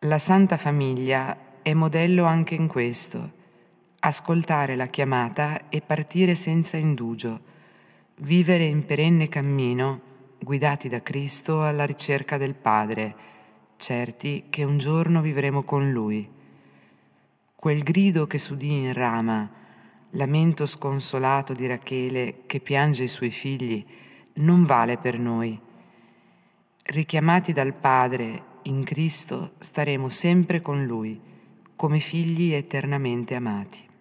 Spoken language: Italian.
La Santa Famiglia è modello anche in questo, ascoltare la chiamata e partire senza indugio, vivere in perenne cammino, guidati da Cristo alla ricerca del Padre, certi che un giorno vivremo con Lui. Quel grido che s'udì in rama, lamento sconsolato di Rachele che piange i suoi figli, non vale per noi. Richiamati dal Padre in Cristo staremo sempre con Lui, come figli eternamente amati.